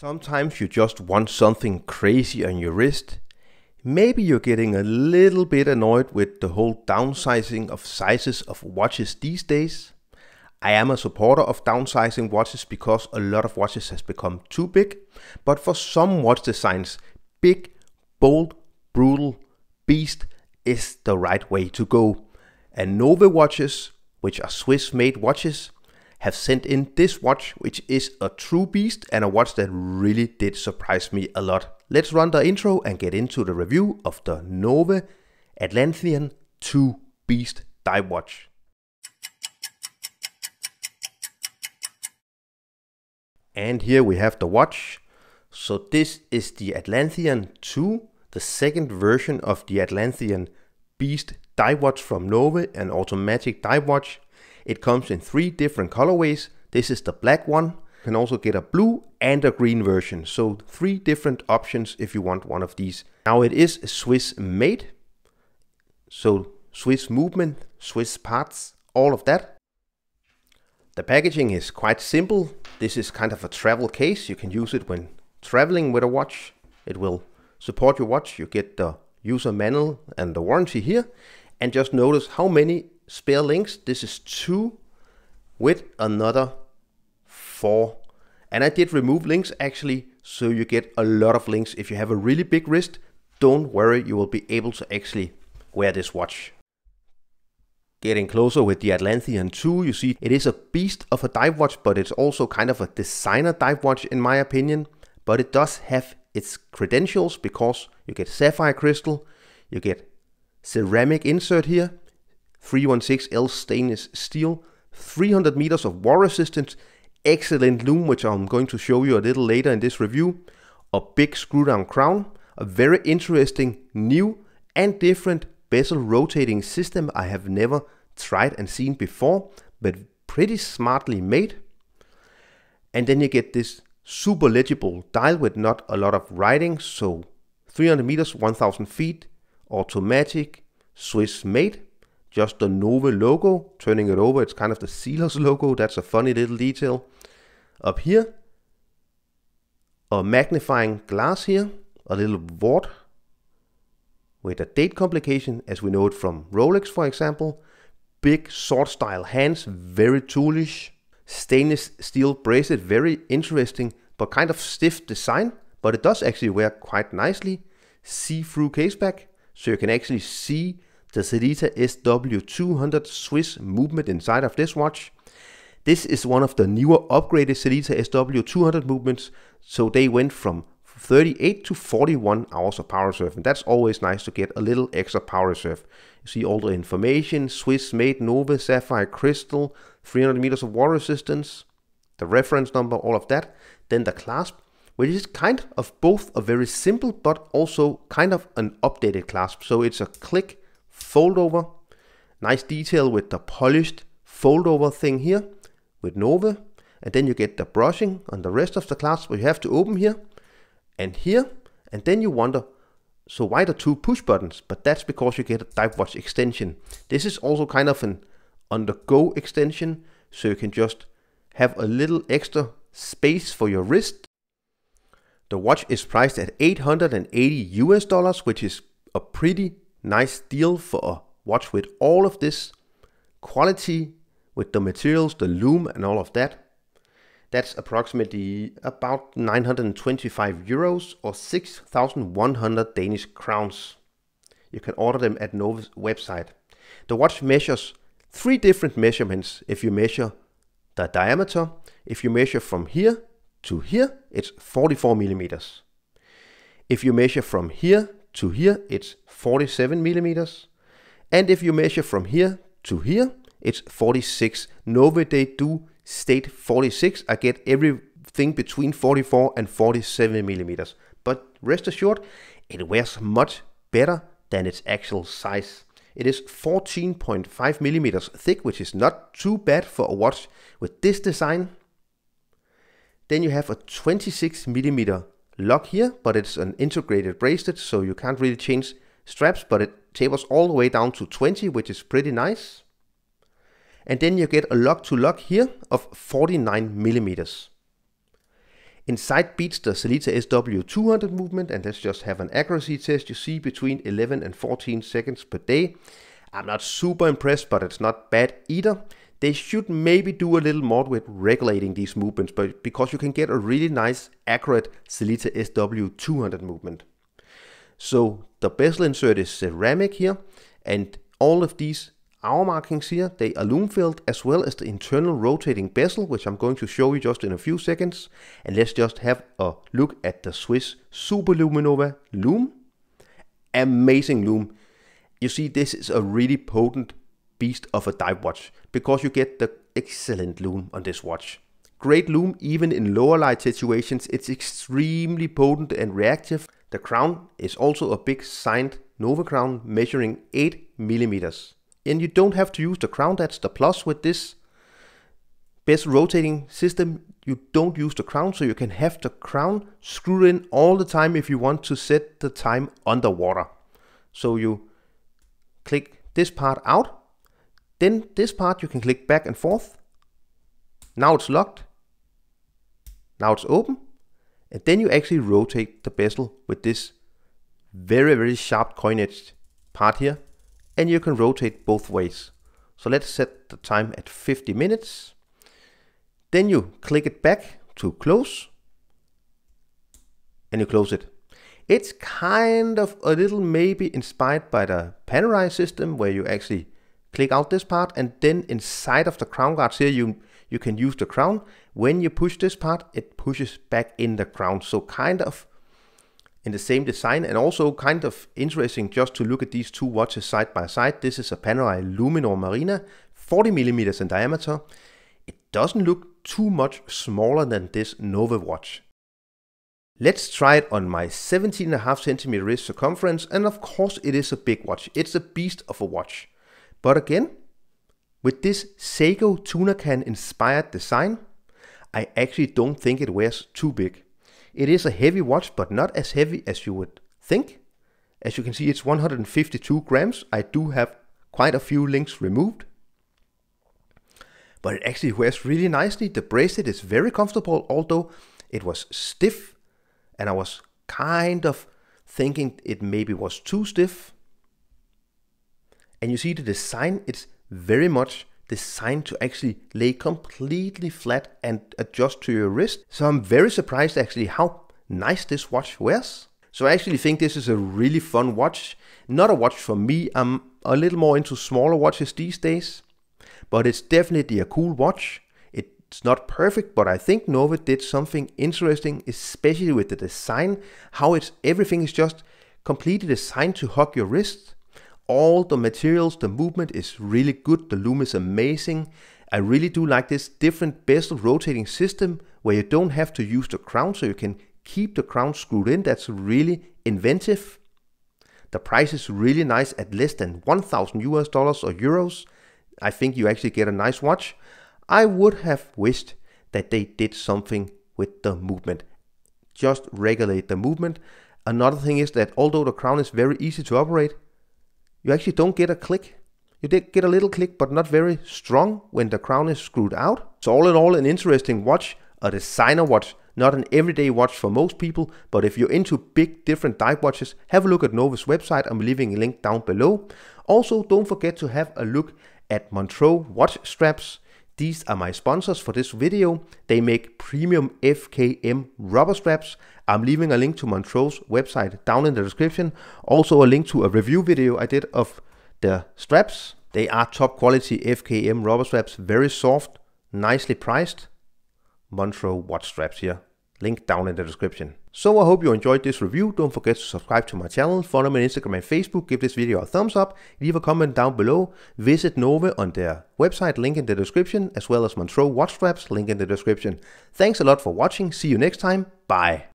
Sometimes you just want something crazy on your wrist. Maybe you're getting a little bit annoyed with the whole downsizing of sizes of watches these days. I am a supporter of downsizing watches because a lot of watches has become too big, but for some watch designs, big, bold, brutal, beast is the right way to go. And Nova watches, which are Swiss made watches, have sent in this watch, which is a true beast and a watch that really did surprise me a lot. Let's run the intro and get into the review of the Nove Atlantean 2 Beast Dive Watch. And here we have the watch. So this is the Atlantean 2, the second version of the Atlantean Beast dive watch from Nove, an automatic dive watch it comes in three different colorways. This is the black one. You can also get a blue and a green version. So three different options if you want one of these. Now it is Swiss made. So Swiss movement, Swiss parts, all of that. The packaging is quite simple. This is kind of a travel case. You can use it when traveling with a watch. It will support your watch. You get the user manual and the warranty here. And just notice how many spare links. This is two with another four. And I did remove links actually, so you get a lot of links. If you have a really big wrist, don't worry, you will be able to actually wear this watch. Getting closer with the Atlantean 2, you see it is a beast of a dive watch, but it's also kind of a designer dive watch in my opinion. But it does have its credentials because you get sapphire crystal, you get ceramic insert here, 316L stainless steel, 300 meters of war resistance, excellent loom, which I'm going to show you a little later in this review, a big screw down crown, a very interesting new and different bezel rotating system I have never tried and seen before, but pretty smartly made. And then you get this super legible dial with not a lot of writing, so 300 meters, 1000 feet, automatic, Swiss made just the Nova logo, turning it over, it's kind of the Sealers logo. That's a funny little detail. Up here, a magnifying glass here, a little wart with a date complication as we know it from Rolex for example. Big sword style hands, very toolish. Stainless steel bracelet, very interesting but kind of stiff design, but it does actually wear quite nicely. See-through case back, so you can actually see the Sedita SW200 Swiss movement inside of this watch. This is one of the newer upgraded Sedita SW200 movements, so they went from 38 to 41 hours of power reserve, and that's always nice to get a little extra power reserve. You see all the information, Swiss made Nova Sapphire Crystal, 300 meters of water resistance, the reference number, all of that, then the clasp, which is kind of both a very simple but also kind of an updated clasp. So it's a click foldover. Nice detail with the polished foldover thing here with Nova. And then you get the brushing on the rest of the class where you have to open here and here. And then you wonder, so why the two push buttons? But that's because you get a dive watch extension. This is also kind of an on-the-go extension, so you can just have a little extra space for your wrist. The watch is priced at 880 US dollars, which is a pretty nice deal for a watch with all of this quality with the materials, the loom and all of that. That's approximately about 925 euros or 6,100 Danish crowns. You can order them at Nova's website. The watch measures three different measurements. If you measure the diameter, if you measure from here to here, it's 44 millimeters. If you measure from here to here, it's 47 millimeters. And if you measure from here to here, it's 46. Nova they do state 46. I get everything between 44 and 47 millimeters. But rest assured, it wears much better than its actual size. It is 14.5 millimeters thick, which is not too bad for a watch with this design. Then you have a 26 millimeter lock here, but it's an integrated bracelet, so you can't really change straps, but it tapers all the way down to 20, which is pretty nice. And then you get a lock to lock here of 49 millimeters. Inside beats the Selita SW200 movement, and let's just have an accuracy test. You see between 11 and 14 seconds per day. I'm not super impressed, but it's not bad either. They should maybe do a little more with regulating these movements, but because you can get a really nice accurate Selita SW200 movement. So the bezel insert is ceramic here, and all of these hour markings here, they are loom filled as well as the internal rotating bezel, which I'm going to show you just in a few seconds. And let's just have a look at the Swiss Superluminova loom. Amazing loom. You see, this is a really potent beast of a dive watch because you get the excellent loom on this watch. Great loom even in lower light situations, it's extremely potent and reactive. The crown is also a big signed Nova crown measuring 8 millimeters. And you don't have to use the crown, that's the plus with this best rotating system. You don't use the crown, so you can have the crown screwed in all the time if you want to set the time underwater. So you click this part out then this part you can click back and forth. Now it's locked. Now it's open. And then you actually rotate the bezel with this very, very sharp coin edge part here. And you can rotate both ways. So let's set the time at 50 minutes. Then you click it back to close. And you close it. It's kind of a little maybe inspired by the Panerai system where you actually click out this part and then inside of the crown guards here you you can use the crown when you push this part it pushes back in the crown so kind of in the same design and also kind of interesting just to look at these two watches side by side this is a Panerai Luminor Marina 40 millimeters in diameter it doesn't look too much smaller than this Nova watch Let's try it on my 17.5 cm wrist circumference and of course it is a big watch. It's a beast of a watch. But again, with this Seiko tuna can inspired design, I actually don't think it wears too big. It is a heavy watch, but not as heavy as you would think. As you can see, it's 152 grams. I do have quite a few links removed. But it actually wears really nicely. The bracelet is very comfortable, although it was stiff and I was kind of thinking it maybe was too stiff. And you see the design, it's very much designed to actually lay completely flat and adjust to your wrist. So I'm very surprised actually how nice this watch wears. So I actually think this is a really fun watch. Not a watch for me, I'm a little more into smaller watches these days. But it's definitely a cool watch. It's not perfect, but I think Nova did something interesting, especially with the design, how it's everything is just completely designed to hug your wrist all the materials, the movement is really good, the loom is amazing. I really do like this different bezel rotating system where you don't have to use the crown so you can keep the crown screwed in. That's really inventive. The price is really nice at less than 1000 US dollars or euros. I think you actually get a nice watch. I would have wished that they did something with the movement. Just regulate the movement. Another thing is that although the crown is very easy to operate, you actually don't get a click. You did get a little click, but not very strong when the crown is screwed out. So all in all, an interesting watch, a designer watch, not an everyday watch for most people, but if you're into big different dive watches, have a look at Nova's website. I'm leaving a link down below. Also, don't forget to have a look at Montreux watch straps. These are my sponsors for this video. They make premium FKM rubber straps. I'm leaving a link to Montrose website down in the description. Also a link to a review video I did of the straps. They are top quality FKM rubber straps, very soft, nicely priced. Montrose watch straps here. Link down in the description. So I hope you enjoyed this review, don't forget to subscribe to my channel, follow me on Instagram and Facebook, give this video a thumbs up, leave a comment down below, visit Nova on their website, link in the description, as well as Montreux watch straps, link in the description. Thanks a lot for watching, see you next time, bye!